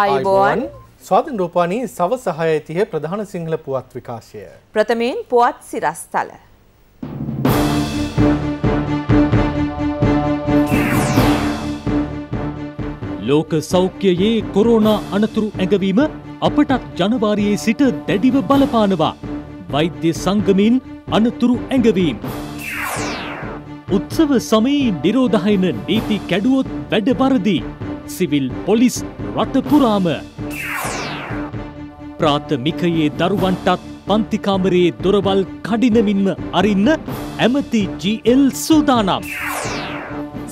අයිබෝන් ස්වාධීන් රූපානී සවස හයතිය ප්‍රධාන සිංහල පුවත් විකාශය. ප්‍රථමයෙන් පුවත් සිරස්තල. ලෝක සෞඛ්‍යයේ කොරෝනා අනතුරු ඇඟවීම අපටත් ජනවාරයේ සිට දැඩිව බලපානවා. වෛද්‍ය සංගමින් අනතුරු ඇඟවීම්. උත්සව සමයේ නිරෝධහයන නීති කැඩුවොත් වැඩ පරදිී. සිවිල් පොලිස් රටපුරාම ප්‍රාථමිකයේ දරුවන්ටත් පන්තිකාමරයේ දොරවල් කඩිනමින්ම අරින්න ඇමති ජල් සූදානම්.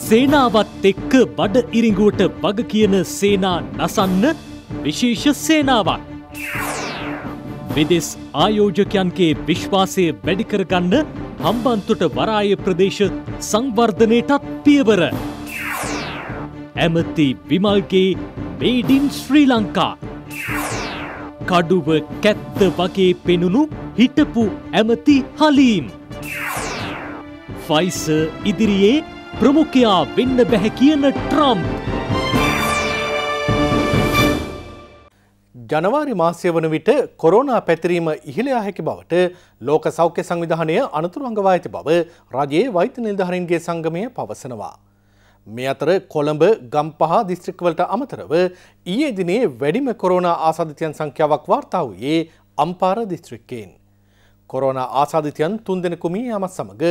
සේනාවත් එක්ක බඩ ඉරිඟුවට වග කියන සේනා නසන්න විශේෂ සේනාවක්. වෙදෙස් ආයෝජකයන්ගේ විශ්වාසය වැඩිකරගන්න හම්බන්තොට වරාය ප්‍රදේශ සංවර්ධනයටත් පියවර. ඇමති විමල්ගේ මේඩින් ශ්‍රී ලංකා. කඩුව කැත්ත වගේ පෙනුණු හිටපු ඇමති හලීම්. ෆයිස ඉදිරියේ ප්‍රමුඛයා වෙන්න බැහැ කියන ට්‍රම්ප්. ජනවාරි මාසය වන විට කොරෝනා පැතිරීම ඉහළයා හැකි බවට ලෝක සෞඛ්‍ය සංවිධානය අනතුරු අඟවා ඇති බව රජයේ වෛත්‍ය නිල්ධහරින්ගේ සංගමය පවසනවා. මේ අතර කොළඹ ගම්පහ දිස්ත්‍රික්වලට අමතරව ඊයේ දිනේ වැඩිම කොරෝනා ආසාධිතයන් සංඛ්‍යාවක් වාර්තා වූයේ අම්පාර දිස්ත්‍රික්කයෙන්. කොරෝනා ආසාධිතයන් තුන්දෙනෙකු මිය යාමත් සමග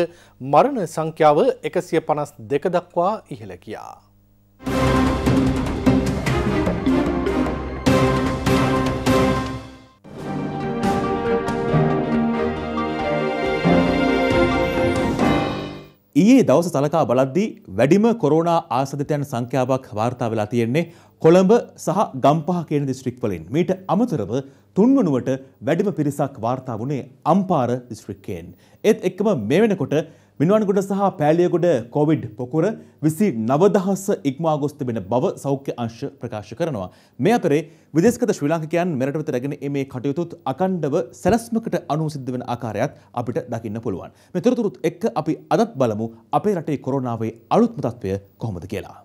මරණ සංඛ්‍යාව එකසිය පනස් දෙක දක්වා ඉහළ ගියා. ඊයේ දවස සලකා බලද්දී වැඩිම කොරෝනා ආසදිතයන් සංඛ්‍යාවක් වාර්තා වෙලා තියෙන්නේ කොළඹ සහ ගම්පහ කියන දිස්ත්‍රික්වලින්. මීට අමතරව තුන්වනුවට වැඩිම පිරිසක් වාර්තා වුණේ අම්පාර දිස්ත්‍රික්කයෙන්. ඒත් එක්කම මේ වෙනකොට මිනුවන්ගොඩ සහ පෑලියගොඩ කොවිඩ් පොකුර විසි නවදහස ඉක්මා ගොස්ත වෙන බව සෞඛ්‍ය අංශ ප්‍රකාශ කරනවා. මේ අතරේ විදේශගත ශ්‍රී ලාංකිකයන් මෙරට වෙත රැගෙන මේ කටයුතුත් අකණ්ඩව සැලැස්මකට අනුව සිද්ධ වෙන ආකාරයත් අපිට දකින්න පුළුවන්. මේ තොරතුරුත් එක්ක අපි අදත් බලමු අපේ රටේ කොරෝනාවේ අලුත්ම තත්ත්වය කොහොමද කියලා.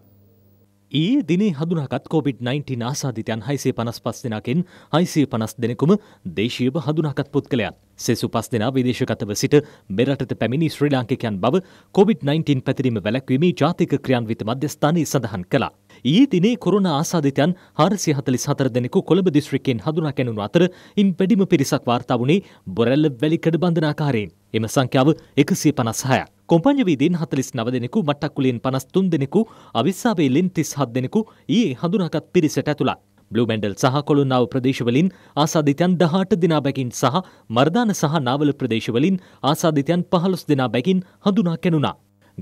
ඒ දිනේ හඳුනාගත් COොVID-19 ආසාධිතයන් හයිසේ පනස් පස් දෙනකින් හයිසේ පනස් දෙනෙකුම දේශීව හඳුනාගත් පුද්ගලයන් සෙසු පස් දෙනා විදේශගතව සිට මෙරටට පැමිණි ශ්‍රී ලාංකිකයන් බව COොVID-19 පැතිරීම වැලැක්වීමේ ජාතික ක්‍රියන්විත මධ්‍යස්ථානයේ සඳහන් කළා. ඊ දිනේ කොරුණ ආසාධිතයන් හාරසි හතලිස් හතර දෙනෙකු කොළඹ දිස්ත්‍රික්කෙන් හඳුනා කැනුණු අතර ඉන් වැඩිම පිරිසක් වාර්තා වුණේ බොරැල්ල වැලිකඩ බන්ධනාකාරයෙන්. එම සංඛ්‍යාව එකසිය පනස් හයක්. කොම්පඤ්ඤවී දින් 49 දෙනෙකු මට්ටක්කුලියෙන් 53 දෙනෙකු අවිස්සාවේලින් 37 දෙනෙකු ඊයේ හඳුනාගත් පිරිසට ඇතුළත්. බ්ලුමැන්ඩල් සහ කොළුන්නාව ප්‍රදේශවලින් ආසාධිතයන් 18 දෙනා බැගින් සහ මර්දාන සහ නාවල ප්‍රදේශවලින් ආසාධිතයන් 15 දෙනා බැගින් හඳුනා ගැනුණා.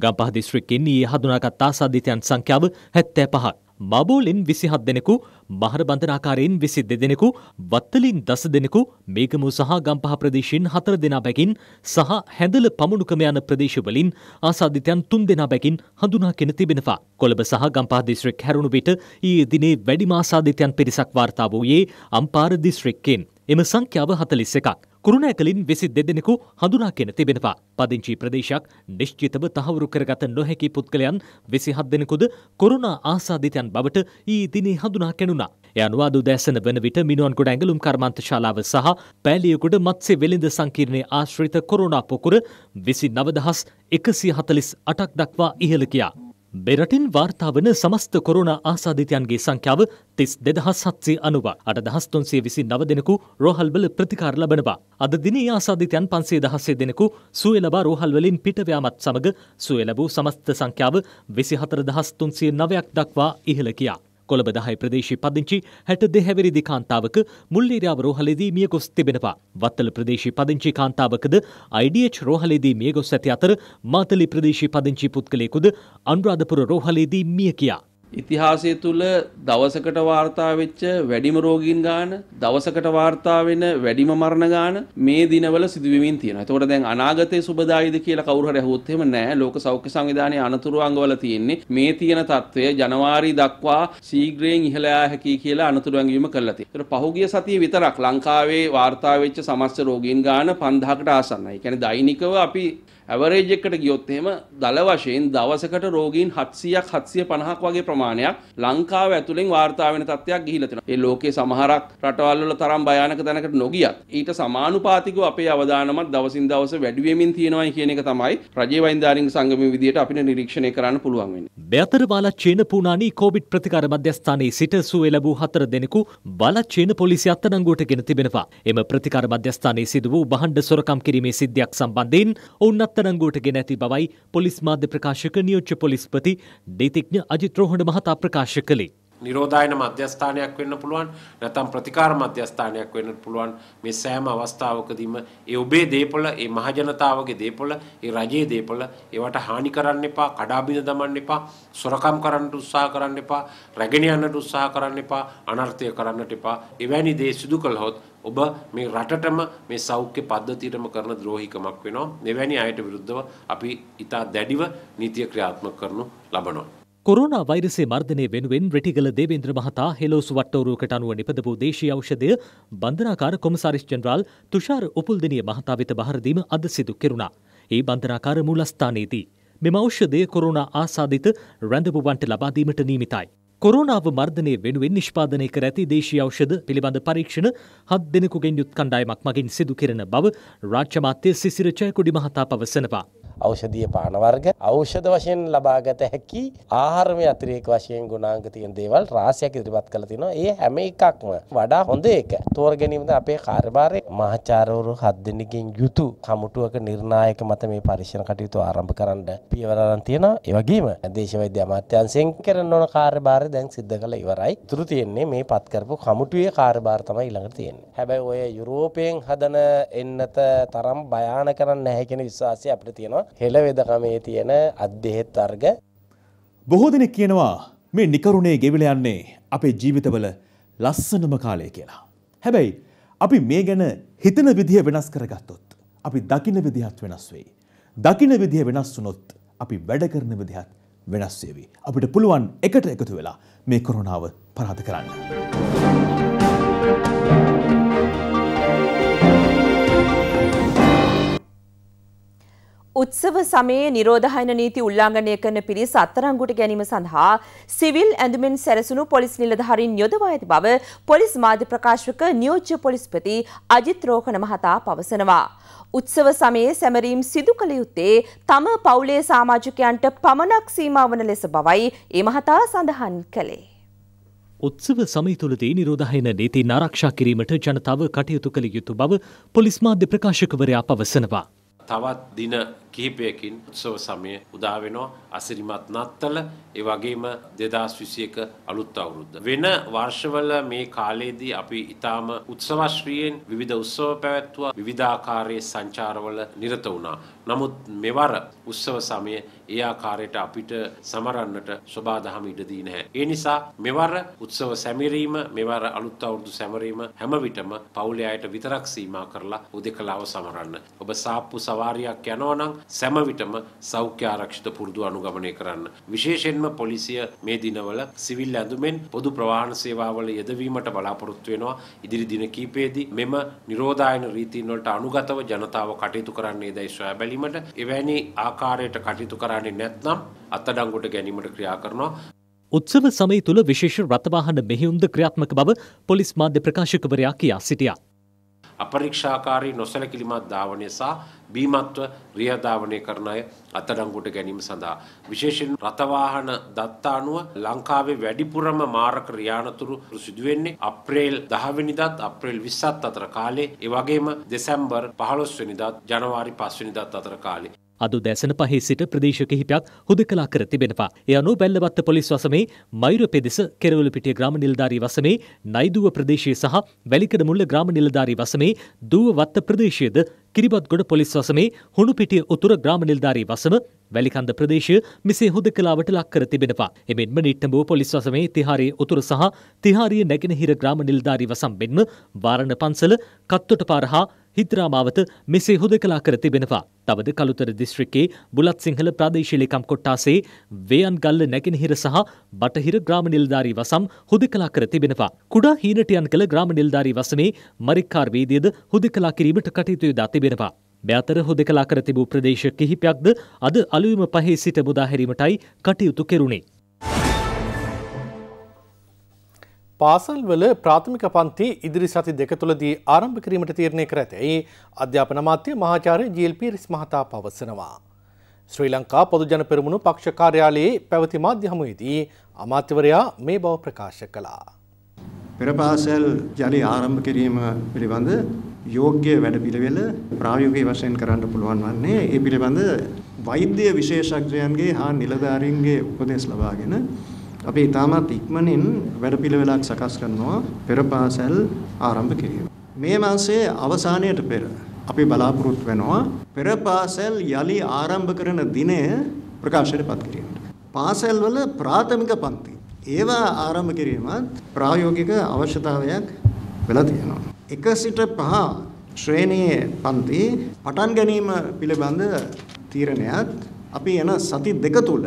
ගම්පහ දිස්ත්‍රික්කෙන් ඊයේ හඳුනාගත් ආසාධිතයන් සංඛ්‍යාව 75ක්. මබූලින් විසිහත් දෙනෙකු මහරබන්ධනාකාරයෙන් විසි දෙදෙනෙකු වත්තලින් දස දෙනෙකු මේගමු සහ ගම්පහ ප්‍රදේශයෙන් හතර දෙනා බැකින් සහ හැඳල පමුණුකම යන ප්‍රදේශවලින් ආසාධිතයන් තුන් දෙනා බැකින් හඳුනාගෙන තිබෙනවා. කොළඹ සහ ගම්පහ දිස්ත්‍රික් හැරුණු විට ඊයේ දිනේ වැඩිම ආසාධිතයන් පිරිසක් වාර්තා වූයේ අම්පාර දිස්ත්‍රික්කෙන්. එම සංඛ්‍යාව හතලිස් එකක්. කුරුණෑකලින් වෙසි දෙදෙනෙකු හඳුනාගෙන තිබෙනවා. පදිංචි ප්‍රදේශයක් නිශ්චිතව තහවුරු කරගත නොහැකි පුද්ගලයන් වෙසි හත් දෙනෙකුද කොරුණා ආසාධිතයන් බවට ඊ දිනේ හඳුනා කැනුණා. එය අනුවාද උදෑසන වන විට මිනුවන්ගොඩ ඇඟලුම් කර්මාන්ත ශාලාව සහ පෑලියගොඩ මත්ස්‍ය වෙළඳ සංකීර්ණයේ ආශ්‍රිත කොරුණා පොකුර 29148ක් දක්වා ඉහළ ගියා. බෙරටින් වාර්තාාවන සමස්ත කොරුණ ආසාධිතයන්ගේ සංඛ්‍යාව තිස් දෙදහස් සත්සේ අනුවා අට දහස් තුන්සේ විසි නව දෙනෙකු රෝහල්වල ප්‍රතිකාර ලබනවා. අද දින ආසාධිතයන් පන්සේ දහස්සේ දෙනෙකු සුවලබා රෝහල්වලින් පිටවයාමත් සමඟ සුවලබූ සමස්ත සංඛ්‍යාව විසි හතර දහස් තුන්සේ නවයක් දක්වා ඉහළ කියා. කොළඹ දහයි ප්‍රදේශය පදිංචි හැට දෙහැවිරිදි කාන්තාවක මුල්ලේරාව රෝහලේදී මිය ගොස් තිබෙනවා. වත්තල ප්‍රදේශී පදිංචි කාන්තාවකද IDH රෝහලේදී මිය ගොස් ඇති අතර මාතලි ප්‍රදේශී පදිංචි පුද්ගලයෙකුද අනුරාධපුර රෝහලේදී මිය කියා. ඉතිහාසය තුළ දවසකට වාර්තා වෙච්ච වැඩිම රෝගීන් ගාන දවසකට වාර්තා වෙන වැඩිම මරණ ගාන මේ දිනවල සිදුවෙමින් තියෙනවා. ඒතකොට දැන් අනාගතේ සුබදායිද කියලා කවුරු හරි අහුවොත් එහෙම නෑ. ලෝක සෞඛ්‍ය සංවිධානයේ අනතුරු අංගවල තියෙන්නේ මේ තියෙන తත්වය ජනවාරි දක්වා ශීඝ්‍රයෙන් ඉහළ යා හැකියි කියලා අනතුරු ඇඟවීම කරලා තියෙනවා. ඒතකොට පහුගිය සතිය විතරක් ලංකාවේ වාර්තා වෙච්ච සමස්ත රෝගීන් ගාන 5000කට ආසන්නයි. ඒ කියන්නේ දෛනිකව අපි ඇවරේජ් එකට ගියොත් එහෙම දල වශයෙන් දවසකට රෝගීන් 700ක් 750ක් වගේ ප්‍රමාණයක් ලංකාව ඇතුලෙන් වාර්තා වෙන තත්ත්වයක් ගිහිලා තියෙනවා. ඒ ලෝකයේ සමහරක් රටවල් වල තරම් භයානක තැනකට නොගියත් ඊට සමානුපාතිකව අපේ අවදානමත් දවසින් දවස වැඩි වෙමින් තියෙනවායි කියන එක තමයි රජයේ වෛද්‍යවරින් සංගමයේ විදියට අපිට නිරීක්ෂණය කරන්න පුළුවන් වෙන්නේ. බයතරබාල චීන පූනානි කොවිඩ් ප්‍රතිකාර මධ්‍යස්ථානයේ සිට සුවේ ලැබූ හතර දෙනෙකු බාල චීන පොලිසිය අත්අඩංගුවට ගෙන තිබෙනවා. එම ප්‍රතිකාර මධ්‍යස්ථානයේ සිදු වූ බහඬ සොරකම් කිරීමේ සිද්ධියක් සම්බන්ධයෙන් ඔවුන්ත් අත්අඩංගුවට ගෙන ඇති බවයි පොලිස් මාධ්‍ය ප්‍රකාශක නියෝජ්‍ය පොලිස්පති දේතිඥ අජිත් රෝහණ මහතා ප්‍රකාශ කළේ. නිරෝධායන මධ්‍යස්ථානයක් වෙන්න පුළුවන් නැත්නම් ප්‍රතිකාර මධ්‍යස්ථානයක් වෙන්න පුළුවන් මේ සෑම අවස්ථාවකදීම ඒ ඔබේ දේපොළ ඒ මහජනතාවගේ දේපොළ ඒ රජයේ දේපොළ ඒවට හානි කරන්න එපා කඩාබිඳ දමන්න එපා සොරකම් කරන්නට උත්සාහ කරන්න එපා රැගෙන යන්නට උත්සාහ කරන්න එපා අනර්ථය කරන්නට එපා එවැනි දේ සිදු කළහොත් ඔබ මේ රටටම මේ සෞඛ්‍ය පද්ධතියටම කරන ද්‍රෝහිකමක් වෙනවා. මෙවැනි අයට විරුද්ධව අපි ඉතා දැඩිව නීතිය ක්‍රියාත්මක කරනු ලබනවා. කොරෝනා වෛරසේ මර්ධනය වෙනුවෙන් රටිගල දේවේන්ද්‍ර මහතා හෙලෝසු වට්ටවරුවකට අනුව නිපදවූ දේශී ඖෂධය බන්ධනාකාර කොමසාරිස් ජනරාල් තුෂාර උපුල්දිනිය මහතා වෙත බහරදීම අද සිදු කෙරුණා. ඒ බන්ධනාකාර මූලස්ථානයේදී. මෙම ඖෂධය කොරෝනා ආසාධිත රැඳවුවන්ට ලබාදීමට නීමිතයි. කොරුණාව මර්ධනය වෙනුවෙන් නිෂ්පාදනය කර ඇති දේශී ඖෂධ පිළිබඳ පරීක්ෂණ හත් දෙනෙකුගෙන් යුත් කණ්ඩායමක් මගින් සිදු කෙරෙන බව රාජ්‍ය මාත්‍ය සිසිර ජයකුඩි මහතා පවසනවා. ඖෂධීය පාන වර්ග ඖෂධ වශයෙන් ලබාගත හැකි ආහාරමය අතිරේක වශයෙන් ගුණාංග තියෙන දේවල් රාශියක් ඉදිරිපත් කළ තිනවා. ඒ හැම එකක්ම වඩා හොඳ එක තෝරගැනීමද අපේ කාර්යභාරයේ මහාචාර්යවරු හත් දෙනෙකින් යුතු කමුටුවක නිර්ණායක මත මේ පරීක්ෂණ කටයුතු ආරම්භ කරන්න පියවර අරන් තියෙනවා. ඒ වගේම දේශ වෛද්‍ය අමාත්‍යාංශයෙන් කරන ඕන කාර්යභාරය දැන් සිද්ධ කළා ඉවරයි. තුරු තියෙන්නේ මේ පත් කරපු කමුටුවේ කාර්යභාර තමයි ඊළඟට තියෙන්නේ. හැබැයි ඔය යුරෝපයෙන් හදන එන්නත තරම් භයානක කරන්නේ නැහැ කියන විශ්වාසය අපිට තියෙනවා. කියනවා හෙළවෙදකමේ තියෙන අධ්‍යහෙත් වර්ග. බොහෝ දෙනෙක් කියනවා මේ නිකරුණේ ගෙවිල යන්නේ අපේ ජීවිතවල ලස්සනම කාලය කියලා. හැබැයි අපි මේ ගැන හිතන විදිහ වෙනස් කරගත්තොත්. අපි දකින විදිහත් වෙනස් වෙයි. දකින විදිහ වෙනස් වුනොත් අපි වැඩ කරන විදිහත් වෙනස් වේවි. අපිට පුළුවන් එකට එකතු වෙලා මේ කොරොනාව පරාද කරන්න. උත්සව සමයේ නිරෝධහයන නීති උල්ලංඝනය කරන පිරිස් අත්තරංගුට ගැනීම සඳහා සිවිල් ඇඳුමෙන් සැරසුණු පොලිස් නිලධාරීන් යොදවා ඇති බව පොලිස් මාධ්‍ය ප්‍රකාශක නියෝජ්‍ය පොලිස්පති අජිත් රෝහණ මහතා පවසනවා. උත්සව සමයේ සැමරීම් සිදු කළ යුත්තේ තම පවුලේ සමාජිකයන්ට පමණක් සීමා වන ලෙස බවයි ඒ මහතා සඳහන් කළේ. උත්සව සමය තුළදී නිරෝධහයන නීති නාරක්ෂා කිරීමට ජනතාව කටයුතු කළ යුතු බව පොලිස් මාධ්‍ය ප්‍රකාශකවරයා පවසනවා. තවත් දින කිහිපයකින් උත්සව සමය උදා වෙනවා අසිරිමත් නත්තල ඒ වගේම 2021 අලුත් අවුරුද්ද වෙන වර්ෂවල මේ කාලයේදී අපි ඊටාම උත්සවශ්‍රීයෙන් විවිධ උත්සව පැවැත්වුවා විවිධාකාරයේ සංචාරවල නිරත වුණා නමුත් මෙවර උත්සව සමය ඒ ආකාරයට අපිට සමරන්නට සබාදහම ඉඩ දී නැහැ ඒ නිසා මෙවර උත්සව සැමරීම මෙවර අලුත් අවුරුදු සැමරීම හැම විටම පවුලේ අයට විතරක් සීමා කරලා උදෙකලාව සමරන්න ඔබ සාප්පු සවාරියක් යනවා නම් සෑම විටම සෞඛ්‍ය ආරක්ෂිත පුරුදු අනුගමනය කරන්න. විශේෂයෙන්ම පොලිසිය මේ දිනවල සිවිල් ඇඳුමෙන් පොදු ප්‍රවාහන සේවාවල යෙදවීමට බලාපොරොත්තු වෙනවා. ඉදිරි දින කිහිපයේදී මෙම නිරෝධායන රීතීන් වලට අනුගතව ජනතාව කටයුතු කරන්නේ දැයි සොයා බැලීමට එවැනි ආකාරයට කටයුතු කරන්නේ නැත්නම් අත්අඩංගුවට ගැනීමට ක්‍රියා කරනවා. උත්සව සමය තුළ විශේෂ රථවාහන මෙහිුම්ද ක්‍රියාත්මක බව පොලිස් මාධ්‍ය ප්‍රකාශකවරයා කියා සිටියා. අපරීක්ෂාකාරී නොසැලකිලිමත් ධාවනය සහ බීමත්ව රියධාවනය කරන අය අත්අඩංගුවට ගැනීම සඳහා විශේෂයෙන් රථවාහන දත්ත අනුව ලංකාවේ වැඩිපුරම මාරක රියානතුරු සිදු වෙන්නේ අප්‍රේල් 10 වෙනිදාත් අප්‍රේල් 20ත් අතර කාලේ ඒ වගේම දෙසැම්බර් 15 වෙනිදාත් ජනවාරි 5 වෙනිදාත් අතර කාලේ අද දැසන පහේ සිට ප්‍රදේශ කිහිපයක් හුදකලා කර තිබෙනවා. එය අනුව බැල්ලවත්ත පොලිස් වසමේ මෛර පෙදෙස කෙරවලපිටිය ග්‍රාම නිලධාරී වසමේ නයිදුව ප්‍රදේශයේ සහ වැලිකඩ මුල්ල ග්‍රාම නිලධාරී වසමේ දූව වත්ත ප්‍රදේශයේද කිරිබත්ගොඩ පොලිස් වසමේ හුණුපිටිය උතුර ග්‍රාම නිලධාරී වසම වැලිකන්ද ප්‍රදේශය මෙසේ හුදකලාවට ලක්කර තිබෙනවා. එමෙන්ම නිට්ටඹුව පොලිස් වසමේ තිහාරයේ උතුර සහ තිහාරයේ නැගෙනහිර ග්‍රාම නිලධාරී වසම් මෙන්ම වාරණ පන්සල කත්තොට පාර හා හිද්‍රාමාවත මෙසේ හුදකලා කර තිබෙනවා. තවද කළුතර දිස්ත්‍රික්කේ බුලත් සිංහල ප්‍රාදේශීලිකම් කොට්ටාසේ වේයන් ගල්ල නැගෙනහිර සහ බටහිර ග්‍රාම නිලධාරී වසම් හුදකලා කර තිබෙනවා. කුඩා හීනටයන් කළ ග්‍රාම නිලධාරී වසමේ මරික්කාර් වේදයද හුදකලා කිරීමට කටයුතු යොදා තිබෙනවා. තිබෙනවා. මෙතර හුදෙකලා කර තිබූ ප්‍රදේශ කිහිපයක්ද අද අලුයම පහේ සිට මුදාහැරීමටයි කටයුතු කෙරුණේ. පාසල්වල ප්‍රාථමික පන්ති ඉදිරි සති දෙක තුළදී ආරම්භ කිරීමට තීරණය කර ඇතැයි අධ්‍යාපන මාත්‍ය මහාචාර්ය ජීල්පී රිස් මහතා පවසනවා. ශ්‍රී ලංකා පොදුජන පෙරමුණු පක්ෂ කාර්යාලයේ පැවති මාධ්‍ය හමුවේදී අමාත්‍යවරයා මේ බව ප්‍රකාශ කළා. පෙර පාසල් ජලය ආරම්භ කිරීම පිළිබඳ යෝග්‍ය වැඩ පිළිවෙල ප්‍රායෝගික වශයෙන් කරන්න පුළුවන් වන්නේ ඒ පිළිබඳ වෛද්‍ය විශේෂඥයන්ගේ හා නිලධාරීන්ගේ උපදෙස් ලබාගෙන අපි ඊටමත් ඉක්මනින් වැඩ පිළිවෙලක් සකස් කරනවා පෙර පාසල් ආරම්භ කිරීම. මේ මාසයේ අවසානයට පෙර අපි බලාපොරොත්තු වෙනවා පෙර පාසල් යලි ආරම්භ කරන දිනය ප්‍රකාශයට පත් කිරීමට. පාසල් වල ප්‍රාථමික පන්ති ඒවා ආරම්භ කිරීමත් ප්‍රායෝගික අවශ්‍යතාවයක් වෙලා තියෙනවා. එක සිට පහ ශ්‍රේණියේ පන්ති පටන් ගැනීම පිළිබඳ තීරණයත් අපි යන සති දෙක තුල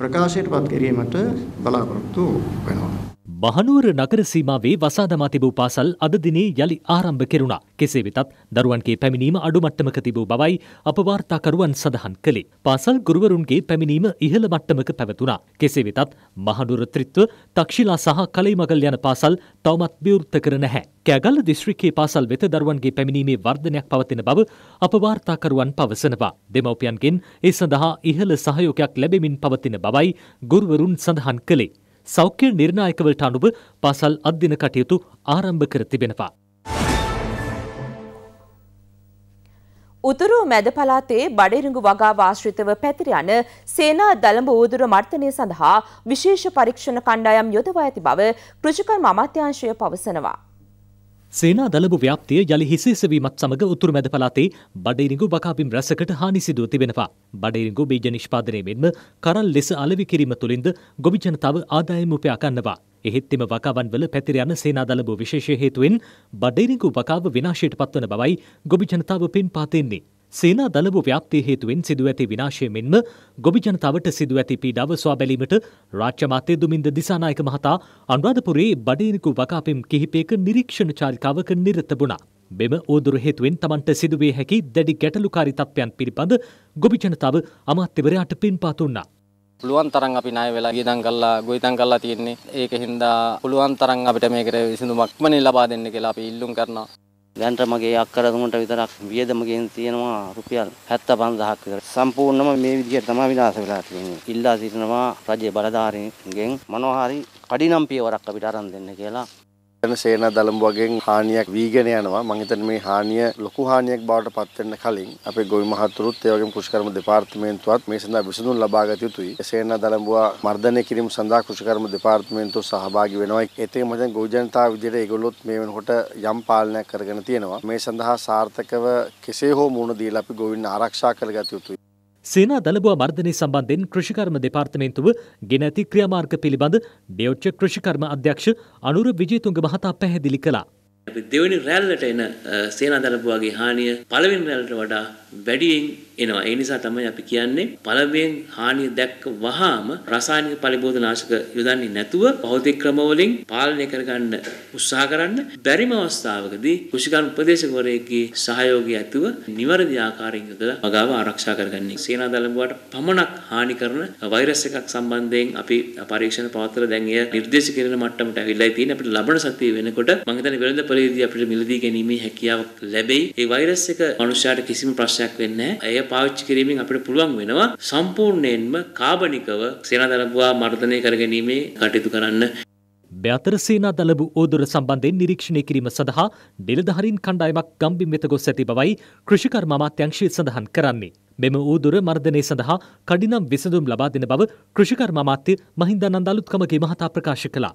ප්‍රකාශයටපත් කිරීමට බලාපොරොත්තු වෙනවා. මහනුවර නගර සීමාවේ වසාදමා තිබූ පාසල් අද දිනේ යළි ආරම්භ කෙරුණා. කෙසේ වෙතත් දරුවන්ගේ පැමිණීම අඩු මට්ටමක තිබූ බවයි අප වාර්තාකරුවන් සඳහන් කළේ. පාසල් ගුරුවරුන්ගේ පැමිණීම ඉහළ මට්ටමක පැවතුණා. කෙසේ වෙතත් මහනුවර ත්‍රිත්ව, තක්ෂිලා සහ කලෙමගල් යන පාසල් තවමත් විවෘත කර නැහැ. කෑගල්ල දිස්ත්‍රික්කයේ පාසල් වෙත දරුවන්ගේ පැමිණීමේ වර්ධනයක් පවතින බව අප වාර්තාකරුවන් පවසනවා. දෙමව්පියන්ගෙන් ඒ සඳහා ඉහළ සහයෝගයක් ලැබෙමින් පවතින බවයි ගුරුවරුන් සඳහන් කළේ. සෞඛ්‍ය නිර්ණායකවලට අනුව පාසල් අධ්‍යන කටයුතු ආරම්භ කර තිබෙනවා. උතුරු මැද පලාතේ බඩිරඟු වගා වාශ්‍රිතව පැතිර යන සේනා දළඹ ඌදුර මර්තනය සඳහා විශේෂ පරීක්ෂණ කණ්ඩායම් යොදවා ඇති බව කෘෂිකර්ම අමාත්‍යාංශය පවසනවා. සේනා දළබු ව්‍යාප්තිය යළි හිසේසවීමත් සමඟ උතුරු මැද පලාතේ බඩේරිඟු වකාබිම් රැසකට හානි සිදුව තිබෙනවා. බඩේරිඟු බීජ නිෂ්පාදනය මෙන්ම කරල් ලෙස අලෙවි කිරීම තුළින්ද ගොවි ජනතාව ආදායම් උපයා ගන්නවා. එහෙත් එම වකාවන්වල පැතිර යන සේනා දළබු විශේෂ හේතුවෙන් බඩේරිඟු වකාව විනාශයට පත්වන බවයි ගොවි ජනතාව පින් පාතෙන්නේ. සේනා දළබු ව්‍යාප්තිය හේතුවෙන් සිදු ඇති විනාශය මෙන්ම ගොබි ජනතාවට සිදු ඇති පීඩාව සොයා බැලීමට රාජ්‍ය මාත්‍ය දුමින්ද දිසානායක මහතා අනුරාධපුරයේ බඩේනිකු වකාපම් කිහිපයක නිරීක්ෂණ චාරිකාවක නිරත වුණා. මෙම ඕදුර හේතුවෙන් තමන්ට සිදුවේ හැකි දැඩි ගැටලුකාරී තත්ත්වයන් පිළිබඳ ගොබි ජනතාව අමාත්‍යවරයාට පින්පා දුන්නා. පුළුවන් තරම් අපි ණය වෙලා ගියදම් කරලා ගොවිතැන් කරලා තියෙන්නේ. ඒක හින්දා පුළුවන් තරම් අපිට මේකට විසඳුමක්ම ලබා දෙන්න කියලා අපි ඉල්ලුම් කරනවා. දැන්ට මගේ අක්කරතුමන්ට විතරක් වියදමගෙන් තියෙනවා රුපියල් 75000ක් විතර. සම්පූර්ණයම මේ විදිහට තමයි විනාශ වෙලා තියෙන්නේ. ඉල්ලා සිටිනවා රජයේ බලධාරීන්ගෙන් මොනවා හරි කඩිනම් පියවරක් අපිට අරන් දෙන්න කියලා. යන සේනා දළඹ වගේ හානියක් වීගෙන යනවා. මම හිතන්නේ මේ හානිය ලොකු හානියක් බවට පත් වෙන්න කලින් අපේ ගොවි මහතුරුත් ඒ වගේම කෘෂිකර්ම දෙපාර්තමේන්තුවත් මේ සඳහා විසඳුම් ලබා ගත යුතුයි. සේනා දළඹ මර්ධනය කිරීම සඳහා කෘෂිකර්ම දෙපාර්තමේන්තුව සහභාගී වෙනවා. ඒතේ මම දැන් ගොවි ජනතාව විදිහට ඒගොල්ලොත් මේ වෙනකොට යම් පාලනයක් කරගෙන තියෙනවා. මේ සඳහා සාර්ථකව කෙසේ හෝ මුණ දීලා අපි ගොවින් ආරක්ෂා කරගත යුතුයි. සේනා දළබවා මර්ධනය සම්බන්ධෙන් ක්‍රෂිකර්ම දෙපාර්තමේන්තුව ගෙන ඇති ක්‍රියාමාර්ග පිළිබඳ ඩියෝච්ච ක්‍රෂිකර්ම අධ්‍යක්ෂ අනුර විජේතුන්ග මහතා පැහැදිලි කළා. දෙවනි රැල්ලට එන සේනා දළබවාගේ හානිය පළවෙනි රැල්ලට වඩා වැඩියෙන් එනවා. ඒ නිසා තමයි අපි කියන්නේ පළවෙනි හානිය දැක්ක වහාම රසායනික පරිබෝධ නාශක යොදන්නේ නැතුව භෞතික ක්‍රමවලින් පාලනය කරගන්න උත්සාහ කරන්න බැරිම අවස්ථාවකදී කෘෂිකර්ම උපදේශකවරයෙක්ගේ සහයෝගය ඇතුව නිවැරදි ආකාරයෙන් යොදලා වගාව ආරක්ෂා කරගන්නේ. සේනාදළඹුවට පමණක් හානි කරන වෛරස් එකක් සම්බන්ධයෙන් අපි පරීක්ෂණ පවත්වලා දැන් එය නිර්දේශ කරන මට්ටමට අවිල්ලයි තියෙන්නේ. අපිට ලබන සතිය වෙනකොට මම හිතන්නේ වෙළඳ පොලේදී අපිට මිලදී ගැනීමේ හැකියාවක් ලැබෙයි. ඒ වෛරස් එක මනුෂ්‍යයාට කිසිම ප්‍රශ්නයක් අවශ්‍යයක් වෙන්නේ ඇය පාවිච්චි කිරීමෙන් අපිට පුළුවන් වෙනවා සම්පූර්ණයෙන්ම කාබනිකව සේනාදලබුවා මර්ධනය කරගැනීමේ කටයුතු කරන්න. බ්‍යතර සේනාදලබු ඕදුර සම්බන්ධයෙන් නිරීක්ෂණය කිරීම සඳහා නිලධහරින් කණ්ඩායමක් ගම්බි මෙත ගොස් ඇති බවයි කෘෂිකර් මමාත්‍යංශය සඳහන් කරන්නේ. මෙම ඌදුර මර්ධනය සඳහා කඩිනම් විසඳුම් ලබා දෙන බව කෘෂිකර් මමාත්‍ය මහින්දනන්දලුත්කමගේ මහතා ප්‍රකාශ කලා.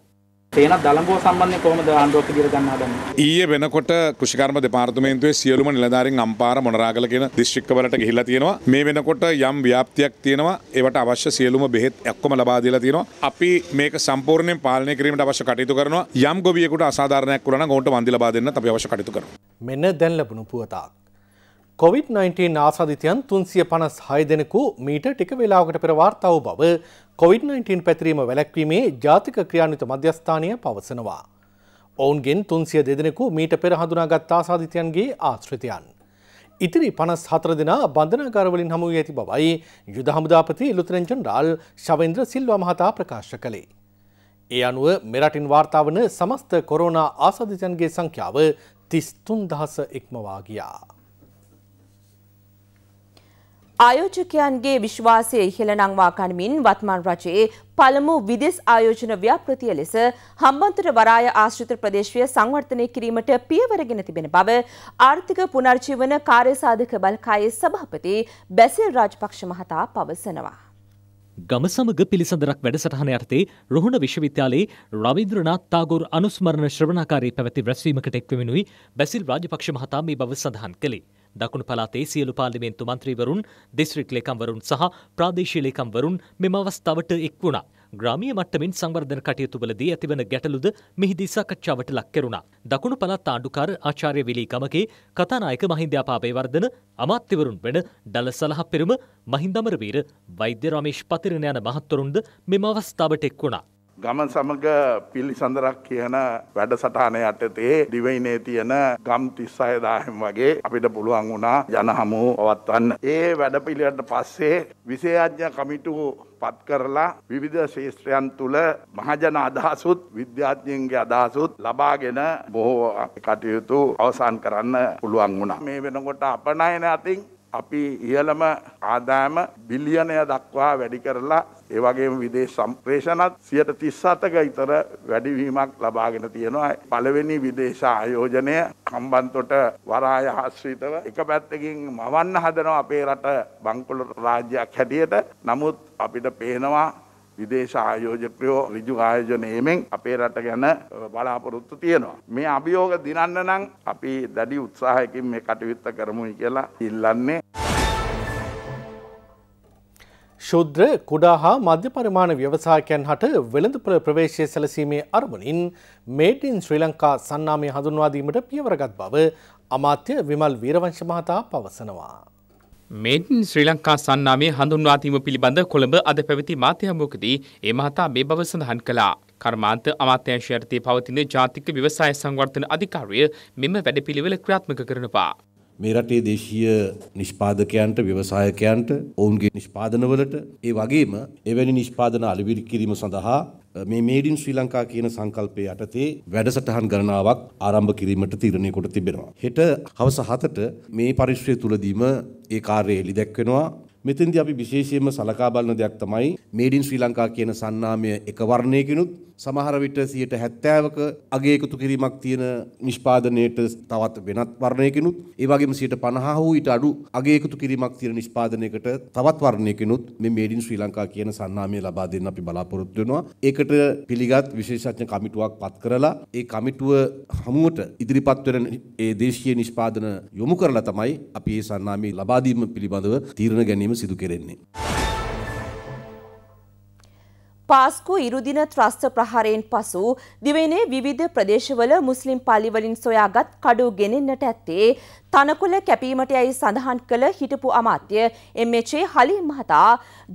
තේන දළඹුව සම්බන්ධයෙන් කොහොමද ආණ්ඩුවක් ඉදිරියට ගන්න හදන්නේ? ඊයේ වෙනකොට කෘෂිකර්ම දෙපාර්තමේන්තුවේ සියලුම නිලධාරීන් අම්පාර මොනරාගල කියන දිස්ත්‍රික්කවලට ගිහිල්ලා තියෙනවා. මේ වෙනකොට යම් ව්‍යාප්තියක් තියෙනවා. ඒවට අවශ්‍ය සියලුම බෙහෙත් ඔක්කොම ලබා දීලා තියෙනවා. අපි මේක සම්පූර්ණයෙන් පාලනය කිරීමට අවශ්‍ය කටයුතු කරනවා. යම් ගොවියෙකුට අසාධාරණයක් වුණා නම් ඔවුන්ට වන්දි ලබා දෙන්නත් අපි අවශ්‍ය කටයුතු කරනවා. මෙන්න දැන් ලැබුණු පුවතක්. කොවිD-19 ආසාධිතයන් තුන්සිය පනස් හය දෙනෙකු මීට ටික වෙලාවකට පෙර වාර්තාව බව කොවිD-19 පැතිරීම වැලැක්වීමේ ජාතික ක්‍රියාණිත මධ්‍යස්ථානය පවසනවා. ඔවුන්ගෙන් තුන්සිය දෙදෙනෙකු මීට පෙර හඳුනාගත් ආසාධිතයන්ගේ ආශ්‍රිතයන්. ඉතිරි පනස් හතර දෙනා බන්ධනාගාරවලින් හමුව ඇති බවයි යුද හමුදාපති ලුතරෙන්ජන් රාල් ශවෙන්ද්‍ර සිල්වා මහතා ප්‍රකාශ කළේ. ඒ අනුව මෙරටින් වාර්තාාවන සමස්ත කොරෝනා ආසාධිතයන්ගේ සංඛ්‍යාව තිස්තුන් දහස ඉක්මවා ගියා. ආයෝජකයන්ගේ විශ්වාසය ඉහළ නංවා ගනිමින් වත්මන් රජයේ පළමු විදෙස් ආයෝජන ව්‍යාපෘතිය ලෙස හම්බන්තොට වරාය ආශ්‍රිත ප්‍රදේශය සංවර්ධනය කිරීමට පියවරගෙන තිබෙන බව ආර්ථික පුනර්ජීවන කාර්යසාධක බල්කායේ සභාපති බැසිල් රාජපක්ෂ මහතා පවසනවා. ගම සමග පිළිසඳරක් වැඩසටහන යටතේ රොහුණ විශ්වවිද්‍යාලයේ රවින්ද්‍රනාත් තාගෝර් අනුස්මරණ ශ්‍රවණාකාරී පැවැති රැස්වීමකට එක්වමිනුයි බැසිල් රාජපක්ෂ මහතා මේ බව සඳහන් කළේ. දකුණු පළාතේ සියලු පාර්ලිමේන්තු මන්ත්‍රීවරුන්, දිස්ත්‍රික් ලේකම්වරුන් සහ ප්‍රාදේශීය ලේකම්වරුන් මෙම අවස්ථාවට එක් වුණා. ග්‍රාමීය මට්ටමින් සංවර්ධන කටයුතුවලදී ඇතිවන ගැටලුද මෙහිදී සාකච්ඡාවට ලක් කෙරුණා. දකුණු පළාත් ආණ්ඩුකාර ආචාර්ය විලී ගමගේ කතානායක මහින්ද අපාබේවර්ධන අමාත්‍යවරුන් වෙන ඩල සලහ පෙරම මහින්ද අමරවීර වෛද්‍ය රමේෂ් පතිරණ යන මහත්වරුන්ද මෙම අවස්ථාවට එක් වුණා. ගම සමග පිල්ලිසඳරක් කියන වැඩසටහන යටතේ දිවයිනේ තියෙන ගම් 36000න් වගේ අපිට පුළුවන් වුණා ජන හමුව පවත්වන්න. ඒ වැඩපිළිවෙලට පස්සේ විශේෂඥ කමිටුව පත් කරලා විවිධ ශේෂ්ත්‍රයන් තුල මහජන අදහසුත් විද්‍යාඥයන්ගේ අදහසුත් ලබාගෙන බොහෝ කටයුතු අවසන් කරන්න පුළුවන් වුණා. මේ වෙනකොට අපනයන අතින් අපි ඉහළම ආදායම බිලියනය දක්වා වැඩි කරලා ඒ වගේම විදේශ සම්ප්‍රේෂණත් 37ක විතර වැඩිවීමක් ලබාගෙන තියෙනවා. පළවෙනි විදේශ ආයෝජනය කම්බන්තොට වරාය ආශ්‍රිතව එක පැත්තකින් මවන්න හදනවා අපේ රට බංකොල රාජ්‍යයක් හැටියට. නමුත් අපිට පේනවා විදේශ ආයෝජකයෝ ඍජු ආයෝජනයෙන් අපේ රට ගැන බලාපොරොත්තු තියෙනවා. මේ අභියෝග දිනන්න නම් අපි දැඩි උත්සාහයකින් මේ කටයුත්ත කරමුයි කියලා ඉල්ලන්නේ. ශුද්‍ර කුඩා හා මධ්‍ය පරිමාණ ව්‍යවසායකයන් හට වෙළඳපුර ප්‍රවේශය සැලසීමේ අරමුණින් මේටින් ශ්‍රී ලංකා සන්නාමය හඳුන්වාදීමට පියවරගත් බව අමාත්‍ය විමල් වීරවංශ මහතා පවසනවා. මේටින් ශ්‍රී ලංකා සන්නාමය හඳුන්වාදීම පිළිබඳ කොළඹ අද පැවති මාත්‍යහමුවකදී ඒ මහතා මේ බව සඳහන් කළා. කර්මාන්ත අමාත්‍යංශයටතේ පවතින ජාතික ව්‍යවසාය සංවර්ධන අධිකාරය මෙම වැඩපිළිවෙල ක්‍රියාත්මක කරනවා. මේ රටේ දේශීය නිෂ්පාදකයන්ට ව්‍යවසායකයන්ට ඔවුන්ගේ නිෂ්පාදනවලට ඒ වගේම එවැනි නිෂ්පාදන අලවිරි කිරීම සඳහා මේ මේඩ් ඉන් ශ්‍රී ලංකා කියන සංකල්පය යටතේ වැඩසටහන් ගණනාවක් ආරම්භ කිරීමට තීරණය කොට තිබෙනවා. හෙට හවස 7ට මේ පරිශ්‍රය තුලදීම ඒ කාර්යය එළි දැක්වෙනවා. මෙතෙන්දී අපි විශේෂයෙන්ම සලකා බලන දෙයක් තමයි මේඩ් ඉන් ශ්‍රී ලංකා කියන සන්නාමය එක වර්ණයකිනුත් සමහර විට 70ක අගේ එකතු කිරීමක් තියෙන නිෂ්පාදනයේට තවත් වෙනත් වර්ණයකිනුත් ඒ වගේම 50 හෝ ඊට අඩු අගේ එකතු කිරීමක් තියෙන නිෂ්පාදනයකට තවත් වර්ණයකිනුත් මේ මේඩ් ඉන් ශ්‍රී ලංකා කියන සන්නාමය ලබා දෙන්න අපි බලාපොරොත්තු වෙනවා. ඒකට පිළිගත් විශේෂඥ කමිටුවක් පත් කරලා ඒ කමිටුව හමුවට ඉදිරිපත් වෙන ඒ දේශීය නිෂ්පාදන යොමු කරලා තමයි අපි මේ සන්නාමය ලබා දීම පිළිබඳව තීරණ ගැනීම සිදු කෙරෙන්නේ. පාස්කු ඉරුදින ත්‍රස්ත ප්‍රහාරයෙන් පසු දිවයිනේ විවිධ ප්‍රදේශවල මුස්ලිම් පල්ලිවලින් සොයාගත් කඩු ගෙනෙන්නට ඇත්තේ තනකොළ කැපීමට යයි සඳහන් කළ හිටපු අමාත්‍ය එම්.එච්.ඒ. හලීම් මහතා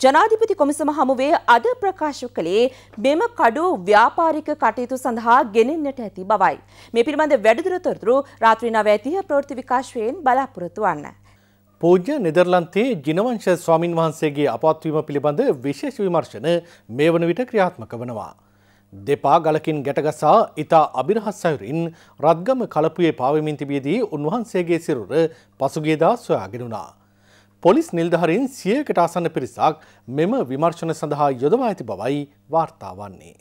ජනාධිපති කොමිසම හමුවේ අද ප්‍රකාශ කළේ මෙම කඩු ව්‍යාපාරික කටයුතු සඳහා ගෙනෙන්නට ඇති බවයි. මේ පිළිබඳ වැඩිදුර තොරතුරු රාත්‍රී 9:30 ප්‍රවෘත්ති විකාශයෙන් බලාපොරොත්තු වන්න. පූජ්‍ය නෙදර්ලන්තයේ ජිනවංශ ස්වාමින් වහන්සේගේ අපත්වීම පිළිබඳ විශේෂ විමර්ශන මේ වන විට ක්‍රියාත්මක වනවා. දෙපා ගලකින් ගැටගසා ඉතා අභිරහස් සයුරින් රත්ගම කලපුයේ පාවමින් තිබියදී උන්වහන්සේගේ සිරුර පසුගේදා සොයාගෙනුණා. පොලිස් නිල්ධහරින් සියකට අසන්න පිරිසක් මෙම විමර්ශන සඳහා යොදවා ඇති බවයි වාර්තා වන්නේ.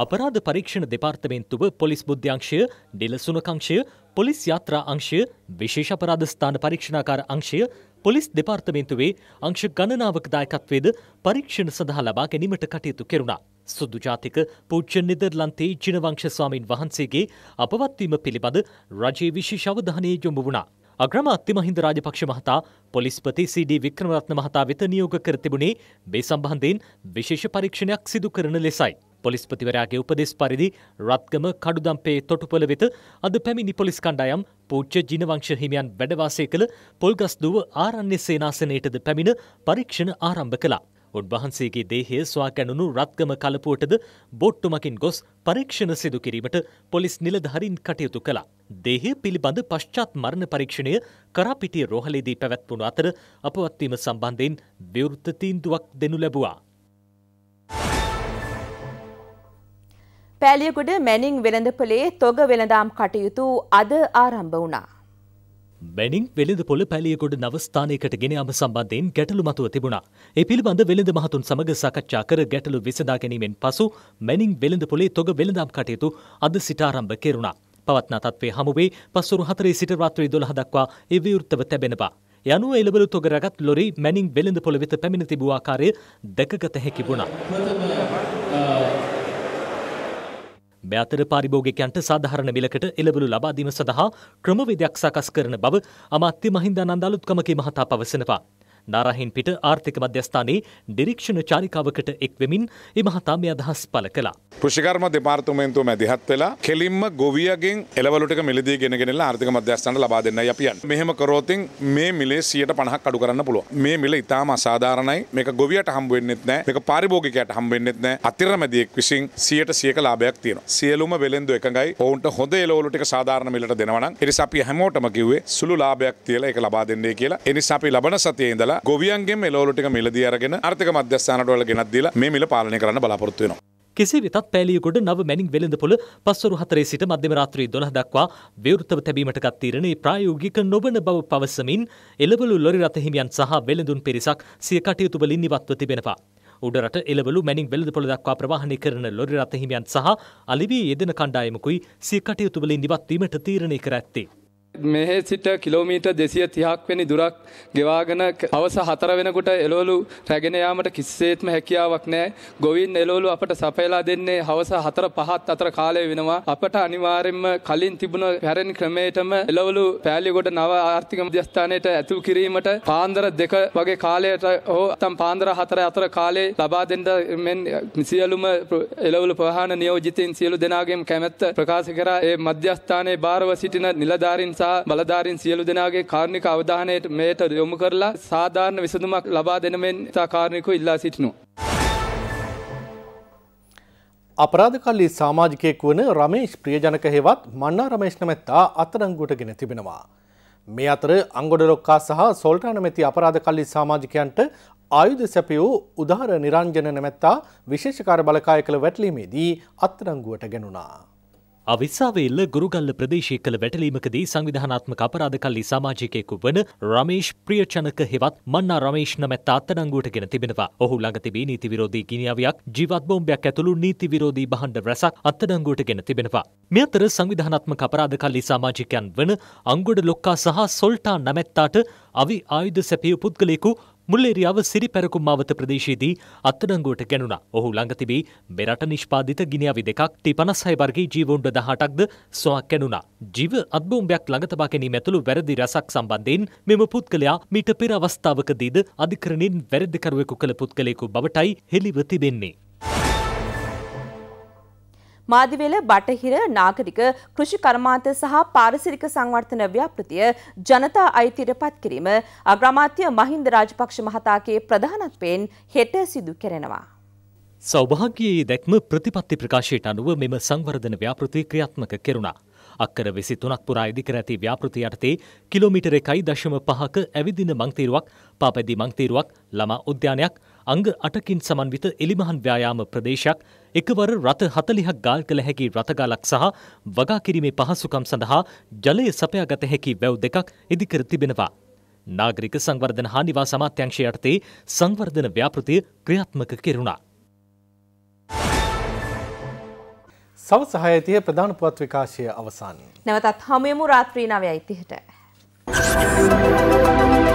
අපරාධ පරීක්ෂණ දෙපාර්තමේන්තුව පොලිස් බුද්ධ්‍යංශය, නිලසුනකංශය, පොලිස් යාත්‍රා අංශය, විශේෂ අපරාධ ස්ථාන පරීක්ෂණාකාර අංශය, පොලිස් දෙපාර්තමේන්තුවේ අංශ ගණනාවක දායකත්වයේද පරීක්ෂණ සඳහා ලබා ගැනීමට කටයුතු කෙරුණා. සුදු ජාතික පූජ්‍ය නෙදර්ලන්තේ ජිනවංශ ස්වාමින් වහන්සේගේ අපවත්වීම පිළිබඳ රජයේ විශේෂ අවධානය යොමු වුණා. අග්‍රමාත්‍ය මහින්ද රාජපක්ෂ මහතා පොලිස්පති සීඩී වික්‍රමරත්න මහතා වෙත නියෝග කර තිබුණේ මේ සම්බන්ධයෙන් විශේෂ පරීක්ෂණයක් සිදු කරන ලෙසයි. පොලිස්පතිවරයාගේ උපදෙස් පරිදි රත්ගම කඩුදම්පේ තොටුපළ වෙත අද පැමිණි පොලිස් කණ්ඩායම් පූච්ච ජිනවංශ හිමියන් වැඩවාසය කළ පොල්ගස්දුව ආරණ්‍ය සේනාසනයටද පැමිණ පරීක්ෂණ ආරම්භ කළා. උන්වහන්සේගේ දේහය ස්වාකැනුණු රත්ගම කලපුවටද බොට්ටුමකින් ගොස් පරීක්ෂණ සිදු කිරීමට පොලිස් නිලධහරින් කටයුතු කළා. දේහය පිළිබඳ පශ්චාත් මරණ පරීක්ෂණය කරාපිටිය රෝහලේදී පැවැත්වුණු අතර අපවත්වීම සම්බන්ධයෙන් විවෘත්ත තීන්දුවක් දෙනු ලැබවා. පෑලියගොඩ මැනිින් වෙළඳපොලේ තොග වෙළඳම් කටයුතු අද ආරම්භ වුණා. මැනිින් වෙළඳ පොල පැලියකොඩ නවස්ථානයකට ගෙනයාම සම්බන්ධයෙන් ගැටලු මතුව තිබුණා. ඒ පිළිබඳ වෙළඳ මහතුන් සමඟ සකච්ඡා කර ගැටලු විසදා ගැනීමෙන් පසු මැනිින් වෙළඳ පොලේ තොග වෙළඳම් කටයුතු අද සිටාරම්භ කෙරුණා. පවත්නා තත්වේ හමුවේ පස්සුරු හතරේ සිට රාත්‍රී දොළහ දක්වා ඒ විවෘත්තව තැබෙනවා. යනුව එළබලු තොග රගත් ලොරි මැනිින් වෙළඳ පොළ වෙත පැමිණ තිබූ ආකාරය දැකගත හැකි වුණා. මෙතර පාරිභෝගිකයන්ට සාධාරණ මිලකට එළබළු ලබා දීම සඳහා ක්‍රමවේදයක් සකස් කරන බව අමාත්‍ය මහින්දානන්ද අලුත්කමගේ මහතා පවසනවා. නාරහින් පිට ආර්ථික මධ්‍යස්ථානයේ නිරීක්ෂණ චාරිකාවකට එක්වෙමින් එමහතා මේ අදහස් පළ කළා. කෘෂිකර්ම දෙපාර්තමේන්තුව මැදිහත් වෙලා කෙලින්ම ගොවියගෙන් එළවලට මිලදී ගෙනගෙනලා ආර්ථික මධ්‍යස්ථානට ලබා දෙන්නයි අපි යන්නේ. මෙහෙම කරොතින් මේ මිලේ 150ක් අඩු කරන්න පුළුවන්. මේ මිල ඉතාම අසාධාරණයි. මේක ගොවියට හම්බ වෙන්නෙත් නැහැ. මේක පාරිභෝගිකයට හම්බ වෙන්නෙත් නැහැ. අතිරමැදියෙක් විසින් 100% ලාභයක් තියෙනවා. සියලුම වෙළෙන්දු එකඟයි. ඔවුන්ට හොඳ එළවලු ටික සාධාරණ මිලට දෙනවා නම් එනිසා අපි හැමෝටම කිව්වේ සුළු ලාභයක් තියලා ඒක ලබා දෙන්නේ කියලා. එනිසා අපි ලබන සතියේ ඉඳලා කරලා ගොවියන්ගේ මෙලෝලටික මිලදී අරගෙන අර්ථක මධ්‍යස්ථානට වල ගෙනත් දීලා මේ මිල පාලනය කරන්න බලාපොරොත්තු වෙනවා. කෙසේ වෙතත් පෑලියගොඩ නව මැනිින් වෙළඳපොළ පස්වරු හතරේ සිට මධ්‍යම රාත්‍රී දොළහ දක්වා විවෘතව තැබීමට ගත් තීරණේ ප්‍රායෝගික නොවන බව පවසමින් එළවලු ලොරි රථ හිමියන් සහ වෙළඳුන් පිරිසක් සිය කටයුතු වලින් ඉවත්ව තිබෙනවා. උඩරට එළවලු මැනිින් වෙළඳපොළ දක්වා ප්‍රවාහණය කරන ලොරි රථ හිමියන් සහ අලිවී යෙදෙන කණ්ඩායමකුයි සිය කටයුතු වලින් ඉවත්වීමට තීරණය කර ඇත්තේ. මෙහි සිට කිලෝමීට දෙසිය තිහක් වැනි දුරක් ගෙවාගෙන අවස හතර වෙනකොට එලෝලු රැගෙන යාමට කිසිසේත්ම හැකියාවක් නෑ ගොවින් එලෝලු අපට සපයලා දෙන්නේ හවස හතර පහත් අතර කාලය වෙනවා අපට අනිවාර්යෙන්ම කලින් තිබුණ පැරණි ක්‍රමයටම එලවලු පෑලිගොඩ නව ආර්ථික මධ්‍යස්ථානයට ඇතුල් කිරීමට පාන්දර දෙක වගේ කාලයට හෝ තම් පාන්දර හතර අතර කාලේ ලබා දෙන්න මෙන් සියලුම එලවලු ප්‍රහාන නියෝජිතයින් සියලු දෙනාගේම කැමැත්ත ප්‍රකාශ කරා ඒ මධ්‍යස්ථානයේ භාරව සිටින නිලධාරීන් නිසා බලධාරීන් සියලු දෙනාගේ කාරුණික අවධානයට මෙයට යොමු කරලා සාධාරණ විසඳුමක් ලබා දෙන මෙන් කාරුණිකව ඉල්ලා සිටිනවා. අපරාධකල්ලි සාමාජිකයෙක් වන රමේෂ් ප්‍රියජනක හෙවත් මන්නා රමේෂ් නමැත්තා අත්අඩංගුවට ගෙන තිබෙනවා. මේ අතර අංගොඩ ලොක්කා සහ සොල්ටාන මෙති අපරාධකල්ලි සාමාජිකයන්ට ආයුධ සැපයූ උදාහර නිරංජන නැමැත්තා විශේෂකාර බලකාය කළ වැටලීමේදී අත්තරංගුවට ගැනුණා. අවිස්සාවේල්ල ගුරුගල්ල ප්‍රදේශය කළ වැටලීමකදී සංවිධානාත්මක අපරාධ කල්ලි සමාජිකයෙකු වන රමේෂ් ප්‍රියචනක හෙවත් මන්නා රමේෂ් නමැත් අත්තඩංගුවට ගෙන තිබෙනවා. ඔහු ළඟ තිබී නීති විරෝධී ගිනියාවයක් ජීවත් බෝම්බයක් ඇතුළු නීති විරෝධී බහණ්ඩ රැසක් අත්තඩංගුවට ගෙන තිබෙනවා. මේ අතර සංවිධානාත්මක අපරාධ කල්ලි සමාජිකයන් වන අංගොඩ ලොක්කා සහ සොල්ටා නමැත්තාට අවි ආයුධ සැපිය පුද්ගලයෙකු මුල්ලේරියාව සිරි පැරකුම් මාවත ප්‍රදේශයේදී අත්තඩංගුවට ගැනුණා. ඔහු ළඟ තිබී මෙරට නිෂ්පාදිත ගිනිඅවි දෙකක් ටි 56 වර්ගී ජීවුණ්ඩ 18ක්ද සොයා ගැනුණා. ජීව අත්බෝම්බයක් ළඟ තබා ගැනීම ඇතුළු වැරදි රසක් සම්බන්ධයෙන් මෙම පුද්ගලයා මීට පෙර අවස්ථාවකදීද අධිකරණයෙන් වැරදිකරුවෙකු කළ පුද්ගලයෙකු බවටයි හෙළිව තිබෙන්නේ. මාදිවේල බටහිර නාගරික කෘෂි කර්මාන්ත සහ පාරිසරික සංවර්ධන ව්‍යාපෘතිය ජනතා අයිතියට පත් කිරීම අග්‍රාමාත්‍ය මහින්ද රාජපක්ෂ මහතාගේ ප්‍රධානත්වයෙන් හෙට සිදු කෙරෙනවා. සෞභාග්‍යයේ දැක්ම ප්‍රතිපත්ති ප්‍රකාශයට අනුව මෙම සංවර්ධන ව්‍යාපෘති ක්‍රියාත්මක කෙරුණා. අක්කර වෙසි තුනක් පුරා ඉදිකර ඇති ව්‍යාපෘති යටතේ කිලෝමීටර එකයි දශම පහක ඇවිදින මංතීරුවක් පාපැදි මංතීරුවක් ළමා උද්‍යානයක් අංග අටකින් සමන්විත එලිමහන් ව්‍යායාම ප්‍රදේශයක් එකවර රථ 40ක් ගාල් කළ හැකි රථගාලක් සහ වගා කිරීමේ පහසුකම් සඳහා ජලය සපයාගත හැකි වැව් දෙකක් ඉදිකර තිබෙනවා. නාගරික සංවර්ධන හානිවා සමාත්‍යංශය යටතේ සංවර්ධන ව්‍යාපෘතිය ක්‍රියාත්මක කෙරුණා. සවස් සහයතිය ප්‍රධාන පුවත් විකාශය අවසන්. නැවතත් හමුයමු රාත්‍රී නවයයි තිහට. Thank you.